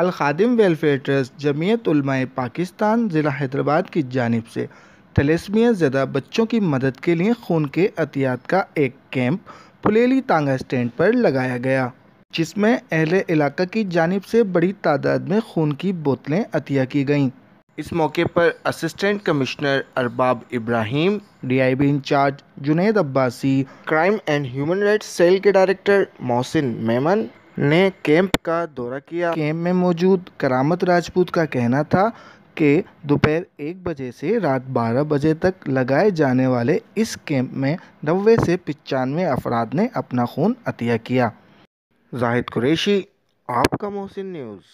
अलखादम welfare trust Jamiat Pakistan ज़िला हैदराबाद की जानब से तलेसमिया ज़दा बच्चों की मदद के लिए खून के अतियात का एक कैंप पुलेली तांगा स्टैंड पर लगाया गया जिसमें अहले इलाका की जानब से बड़ी तादाद में खून की बोतलें अतिया की गईं इस मौके पर assistant commissioner Arbab Ibrahim DIB incharge Junaid Abbasi crime and human rights cell के डायरेक्टर मोहसिन मेमन ने कैंप का दौरा किया कैंप में मौजूद करामत राजपूत का कहना था कि दोपहर एक बजे से रात बारह बजे तक लगाए जाने वाले इस कैंप में नबे से पचानवे अफराद ने अपना खून अतिया किया जाहिद कुरैशी आपका मोहसिन न्यूज़